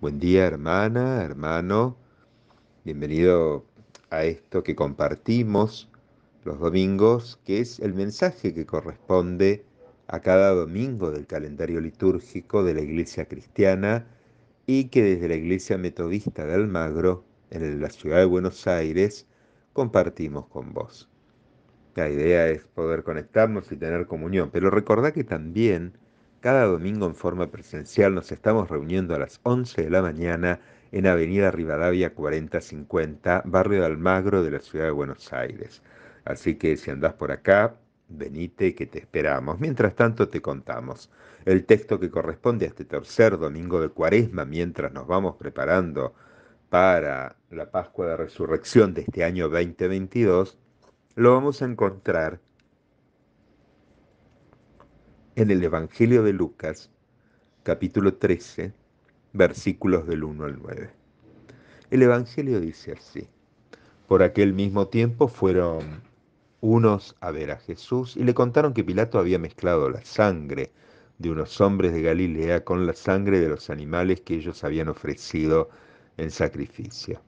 Buen día hermana, hermano. Bienvenido a esto que compartimos los domingos, que es el mensaje que corresponde a cada domingo del calendario litúrgico de la Iglesia Cristiana y que desde la Iglesia Metodista de Almagro, en la ciudad de Buenos Aires, compartimos con vos. La idea es poder conectarnos y tener comunión, pero recordad que también cada domingo en forma presencial nos estamos reuniendo a las 11 de la mañana en Avenida Rivadavia 4050, barrio de Almagro de la ciudad de Buenos Aires. Así que si andás por acá, venite que te esperamos. Mientras tanto te contamos el texto que corresponde a este tercer domingo de Cuaresma mientras nos vamos preparando para la Pascua de Resurrección de este año 2022, lo vamos a encontrar en el Evangelio de Lucas, capítulo 13, versículos del 1 al 9. El Evangelio dice así, por aquel mismo tiempo fueron unos a ver a Jesús y le contaron que Pilato había mezclado la sangre de unos hombres de Galilea con la sangre de los animales que ellos habían ofrecido en sacrificio.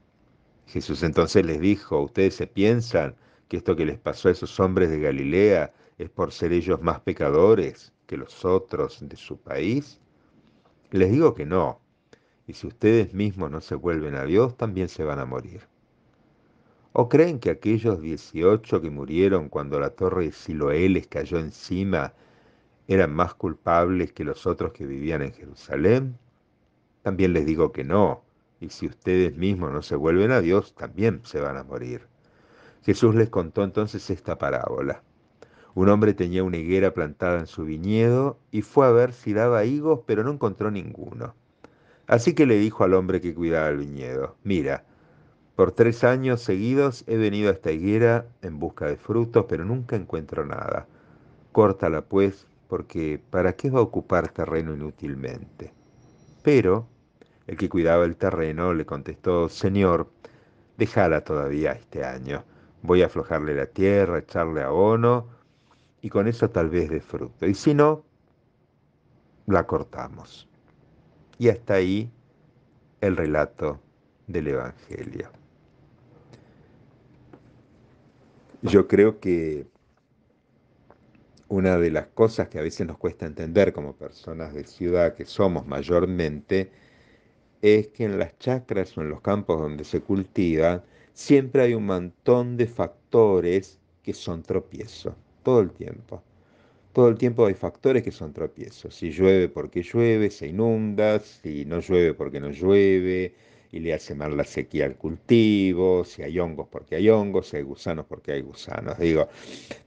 Jesús entonces les dijo, ustedes se piensan que esto que les pasó a esos hombres de Galilea es por ser ellos más pecadores que los otros de su país? Les digo que no. Y si ustedes mismos no se vuelven a Dios, también se van a morir. ¿O creen que aquellos 18 que murieron cuando la torre de Siloé les cayó encima eran más culpables que los otros que vivían en Jerusalén? También les digo que no. Y si ustedes mismos no se vuelven a Dios, también se van a morir. Jesús les contó entonces esta parábola. Un hombre tenía una higuera plantada en su viñedo y fue a ver si daba higos, pero no encontró ninguno. Así que le dijo al hombre que cuidaba el viñedo, mira, por tres años seguidos he venido a esta higuera en busca de frutos, pero nunca encuentro nada. Córtala pues, porque ¿para qué va a ocupar terreno inútilmente? Pero el que cuidaba el terreno le contestó, Señor, déjala todavía este año. Voy a aflojarle la tierra, echarle abono y con eso tal vez de fruto. Y si no, la cortamos. Y hasta ahí el relato del Evangelio. Yo creo que una de las cosas que a veces nos cuesta entender como personas de ciudad que somos mayormente es que en las chacras o en los campos donde se cultiva siempre hay un montón de factores que son tropiezos todo el tiempo. Todo el tiempo hay factores que son tropiezos. Si llueve porque llueve, se inunda, si no llueve porque no llueve, y le hace mal la sequía al cultivo, si hay hongos porque hay hongos, si hay gusanos porque hay gusanos. Digo,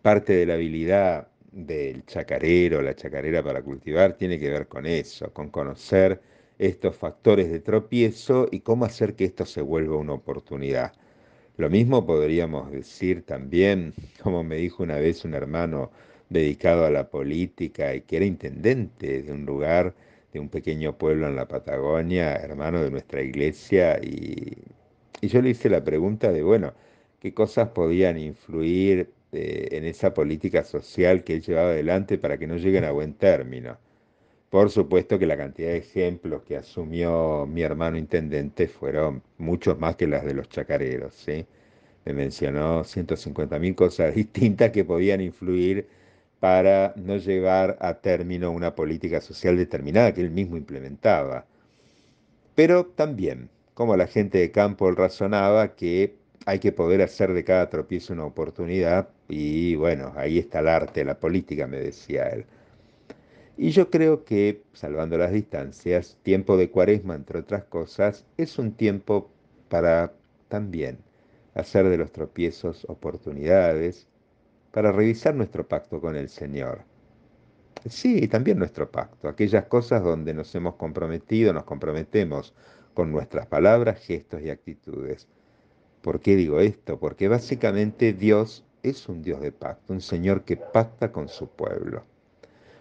parte de la habilidad del chacarero, la chacarera para cultivar, tiene que ver con eso, con conocer estos factores de tropiezo y cómo hacer que esto se vuelva una oportunidad. Lo mismo podríamos decir también, como me dijo una vez un hermano dedicado a la política y que era intendente de un lugar, de un pequeño pueblo en la Patagonia, hermano de nuestra iglesia, y, yo le hice la pregunta de, bueno, ¿qué cosas podían influir eh, en esa política social que él llevaba adelante para que no lleguen a buen término? Por supuesto que la cantidad de ejemplos que asumió mi hermano intendente fueron muchos más que las de los chacareros. ¿sí? Me mencionó 150.000 cosas distintas que podían influir para no llevar a término una política social determinada que él mismo implementaba. Pero también, como la gente de campo razonaba que hay que poder hacer de cada tropiezo una oportunidad y bueno, ahí está el arte, la política, me decía él. Y yo creo que, salvando las distancias, tiempo de cuaresma, entre otras cosas, es un tiempo para también hacer de los tropiezos oportunidades, para revisar nuestro pacto con el Señor. Sí, también nuestro pacto, aquellas cosas donde nos hemos comprometido, nos comprometemos con nuestras palabras, gestos y actitudes. ¿Por qué digo esto? Porque básicamente Dios es un Dios de pacto, un Señor que pacta con su pueblo.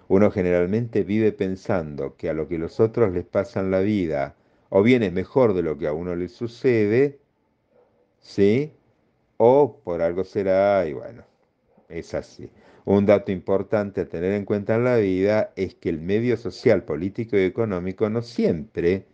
Uno generalmente vive pensando que a lo que los otros les pasan la vida, o bien es mejor de lo que a uno le sucede, ¿sí? O por algo será, y bueno, es así. Un dato importante a tener en cuenta en la vida es que el medio social, político y económico no siempre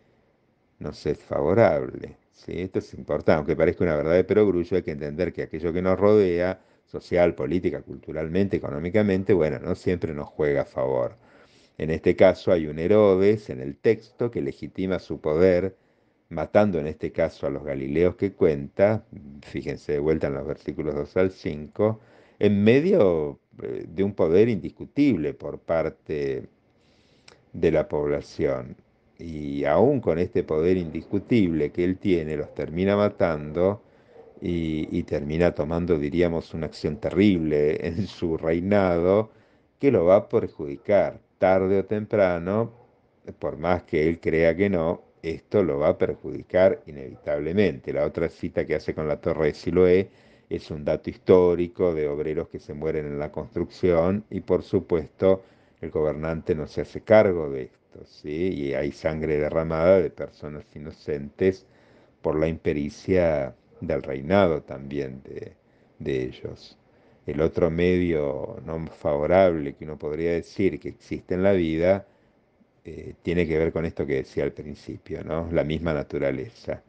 nos es favorable. ¿sí? Esto es importante, aunque parezca una verdad de perogrullo, hay que entender que aquello que nos rodea social, política, culturalmente, económicamente, bueno, no siempre nos juega a favor. En este caso hay un Herodes en el texto que legitima su poder, matando en este caso a los Galileos que cuenta, fíjense de vuelta en los versículos 2 al 5, en medio eh, de un poder indiscutible por parte de la población. Y aún con este poder indiscutible que él tiene, los termina matando y, termina tomando, diríamos, una acción terrible en su reinado que lo va a perjudicar tarde o temprano, por más que él crea que no, esto lo va a perjudicar inevitablemente. La otra cita que hace con la torre de Siloé es un dato histórico de obreros que se mueren en la construcción y por supuesto el gobernante no se hace cargo de esto, ¿sí? Y hay sangre derramada de personas inocentes por la impericia del reinado también de, ellos. El otro medio no favorable que uno podría decir que existe en la vida eh, tiene que ver con esto que decía al principio, ¿no? la misma naturaleza.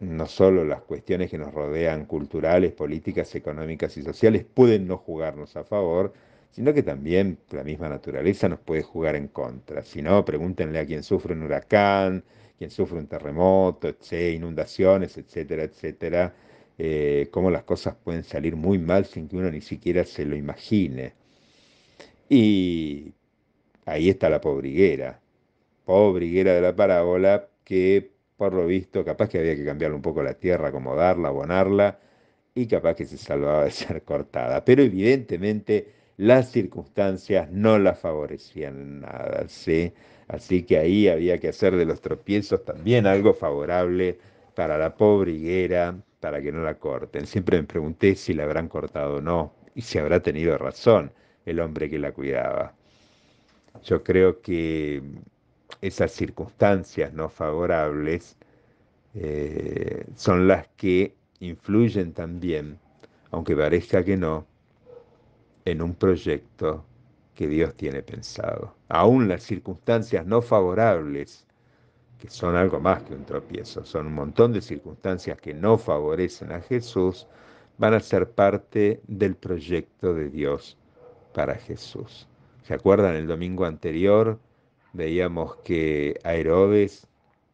No solo las cuestiones que nos rodean, culturales, políticas, económicas y sociales, pueden no jugarnos a favor, sino que también la misma naturaleza nos puede jugar en contra. Si no, pregúntenle a quien sufre un huracán, quien sufre un terremoto, inundaciones, etcétera, etcétera, eh, cómo las cosas pueden salir muy mal sin que uno ni siquiera se lo imagine. Y ahí está la pobriguera, pobriguera de la parábola que por lo visto capaz que había que cambiarle un poco la tierra, acomodarla, abonarla y capaz que se salvaba de ser cortada. Pero evidentemente las circunstancias no la favorecían nada, ¿sí? Así que ahí había que hacer de los tropiezos también algo favorable para la pobre higuera, para que no la corten. Siempre me pregunté si la habrán cortado o no, y si habrá tenido razón el hombre que la cuidaba. Yo creo que esas circunstancias no favorables eh, son las que influyen también, aunque parezca que no, en un proyecto que Dios tiene pensado. Aún las circunstancias no favorables, que son algo más que un tropiezo, son un montón de circunstancias que no favorecen a Jesús, van a ser parte del proyecto de Dios para Jesús. ¿Se acuerdan? El domingo anterior veíamos que a Herodes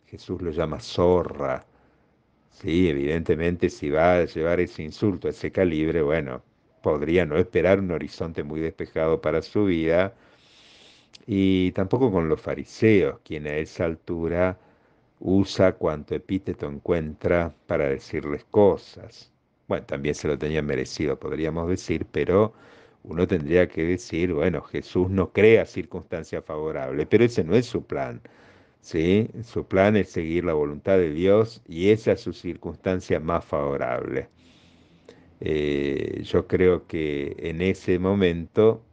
Jesús lo llama zorra. Sí, evidentemente si va a llevar ese insulto, ese calibre, bueno, podría no esperar un horizonte muy despejado para su vida, y tampoco con los fariseos, quien a esa altura usa cuanto epíteto encuentra para decirles cosas. Bueno, también se lo tenía merecido, podríamos decir, pero uno tendría que decir, bueno, Jesús no crea circunstancias favorables, pero ese no es su plan. ¿sí? Su plan es seguir la voluntad de Dios y esa es su circunstancia más favorable. Eh, yo creo que en ese momento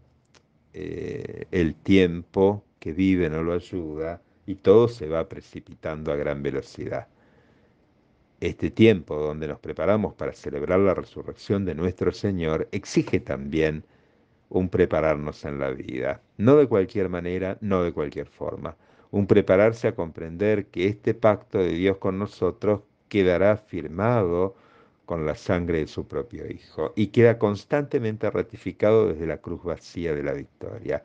eh, el tiempo que vive no lo ayuda y todo se va precipitando a gran velocidad. Este tiempo donde nos preparamos para celebrar la resurrección de nuestro Señor exige también un prepararnos en la vida, no de cualquier manera, no de cualquier forma, un prepararse a comprender que este pacto de Dios con nosotros quedará firmado con la sangre de su propio Hijo y queda constantemente ratificado desde la cruz vacía de la victoria.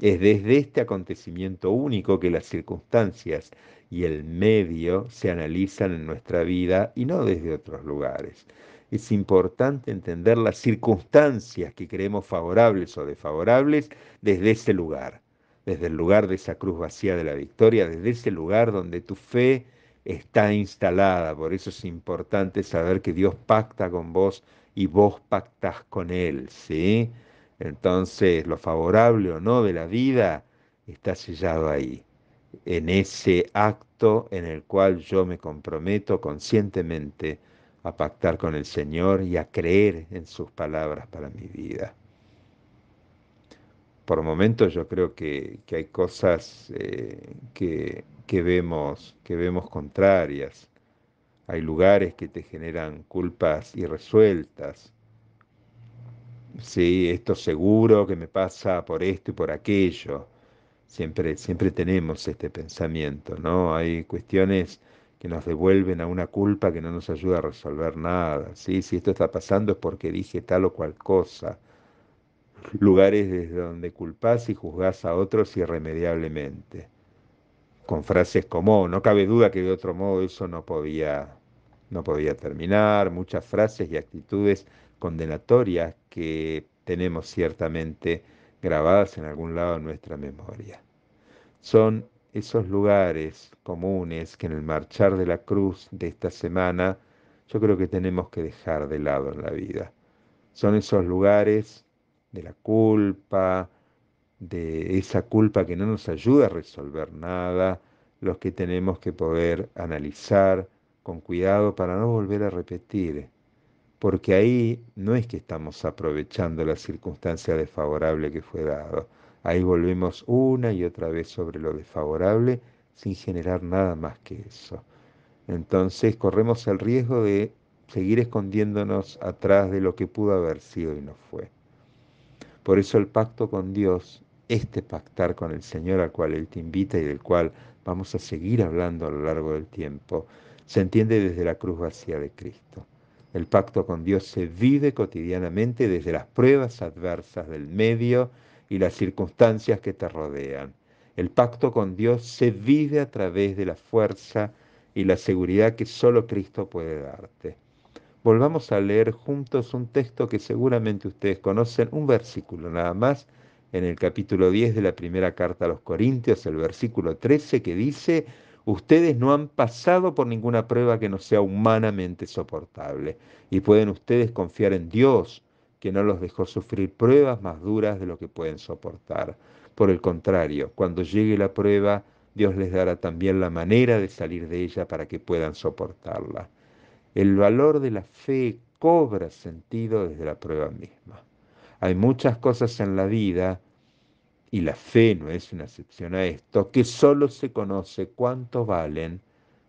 Es desde este acontecimiento único que las circunstancias y el medio se analizan en nuestra vida y no desde otros lugares. Es importante entender las circunstancias que creemos favorables o desfavorables desde ese lugar, desde el lugar de esa cruz vacía de la victoria, desde ese lugar donde tu fe está instalada. Por eso es importante saber que Dios pacta con vos y vos pactas con Él, ¿sí? Entonces, lo favorable o no de la vida está sellado ahí, en ese acto en el cual yo me comprometo conscientemente a pactar con el Señor y a creer en sus palabras para mi vida. Por momentos yo creo que, hay cosas eh, que que vemos, que vemos contrarias. Hay lugares que te generan culpas irresueltas. Sí, esto seguro que me pasa por esto y por aquello. Siempre, siempre tenemos este pensamiento, ¿no? Hay cuestiones que nos devuelven a una culpa que no nos ayuda a resolver nada. ¿sí? Si esto está pasando es porque dije tal o cual cosa. Lugares desde donde culpas y juzgas a otros irremediablemente con frases como, no cabe duda que de otro modo eso no podía, no podía terminar, muchas frases y actitudes condenatorias que tenemos ciertamente grabadas en algún lado de nuestra memoria. Son esos lugares comunes que en el marchar de la cruz de esta semana yo creo que tenemos que dejar de lado en la vida. Son esos lugares de la culpa, de esa culpa que no nos ayuda a resolver nada, los que tenemos que poder analizar con cuidado para no volver a repetir, porque ahí no es que estamos aprovechando la circunstancia desfavorable que fue dado, ahí volvemos una y otra vez sobre lo desfavorable sin generar nada más que eso. Entonces corremos el riesgo de seguir escondiéndonos atrás de lo que pudo haber sido y no fue. Por eso el pacto con Dios este pactar con el Señor al cual Él te invita y del cual vamos a seguir hablando a lo largo del tiempo, se entiende desde la cruz vacía de Cristo. El pacto con Dios se vive cotidianamente desde las pruebas adversas del medio y las circunstancias que te rodean. El pacto con Dios se vive a través de la fuerza y la seguridad que solo Cristo puede darte. Volvamos a leer juntos un texto que seguramente ustedes conocen, un versículo nada más, en el capítulo 10 de la primera carta a los Corintios, el versículo 13, que dice, ustedes no han pasado por ninguna prueba que no sea humanamente soportable, y pueden ustedes confiar en Dios, que no los dejó sufrir pruebas más duras de lo que pueden soportar. Por el contrario, cuando llegue la prueba, Dios les dará también la manera de salir de ella para que puedan soportarla. El valor de la fe cobra sentido desde la prueba misma. Hay muchas cosas en la vida, y la fe no es una excepción a esto, que solo se conoce cuánto valen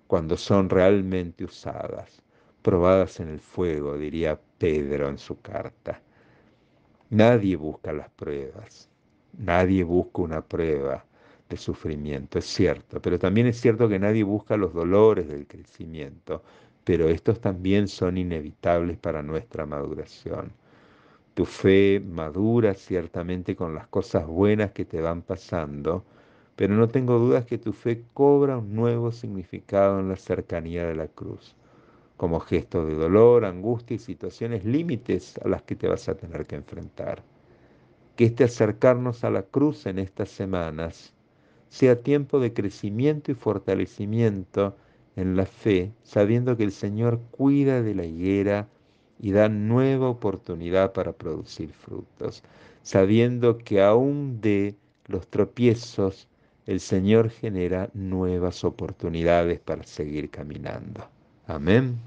cuando son realmente usadas, probadas en el fuego, diría Pedro en su carta. Nadie busca las pruebas, nadie busca una prueba de sufrimiento, es cierto, pero también es cierto que nadie busca los dolores del crecimiento, pero estos también son inevitables para nuestra maduración. Tu fe madura ciertamente con las cosas buenas que te van pasando, pero no tengo dudas que tu fe cobra un nuevo significado en la cercanía de la cruz, como gestos de dolor, angustia y situaciones límites a las que te vas a tener que enfrentar. Que este acercarnos a la cruz en estas semanas sea tiempo de crecimiento y fortalecimiento en la fe, sabiendo que el Señor cuida de la higuera y da nueva oportunidad para producir frutos, sabiendo que aún de los tropiezos el Señor genera nuevas oportunidades para seguir caminando. Amén.